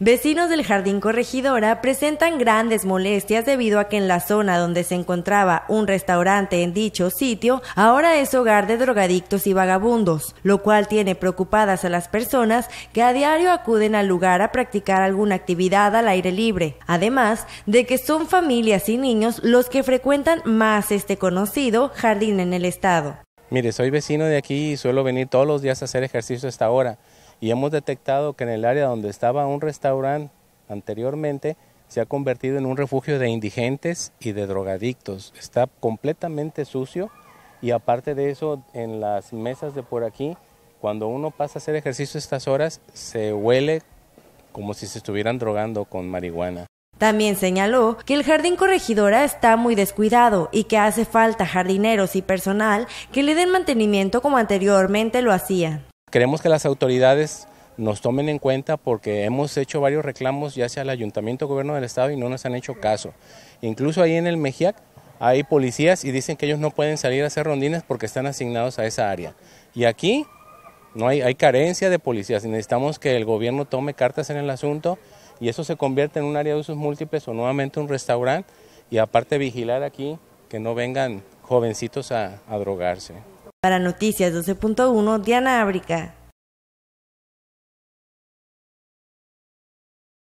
Vecinos del Jardín Corregidora presentan grandes molestias debido a que en la zona donde se encontraba un restaurante en dicho sitio ahora es hogar de drogadictos y vagabundos, lo cual tiene preocupadas a las personas que a diario acuden al lugar a practicar alguna actividad al aire libre, además de que son familias y niños los que frecuentan más este conocido jardín en el estado. Mire, soy vecino de aquí y suelo venir todos los días a hacer ejercicio a esta hora y hemos detectado que en el área donde estaba un restaurante anteriormente se ha convertido en un refugio de indigentes y de drogadictos. Está completamente sucio y aparte de eso, en las mesas de por aquí, cuando uno pasa a hacer ejercicio estas horas, se huele como si se estuvieran drogando con marihuana. También señaló que el jardín corregidora está muy descuidado y que hace falta jardineros y personal que le den mantenimiento como anteriormente lo hacían. Queremos que las autoridades nos tomen en cuenta porque hemos hecho varios reclamos ya sea al ayuntamiento, o gobierno del estado y no nos han hecho caso. Incluso ahí en el Mejiac hay policías y dicen que ellos no pueden salir a hacer rondines porque están asignados a esa área. Y aquí no hay, carencia de policías y necesitamos que el gobierno tome cartas en el asunto y eso se convierte en un área de usos múltiples o nuevamente un restaurante y aparte vigilar aquí que no vengan jovencitos a drogarse. Para Noticias 12.1, Diana Ábrica.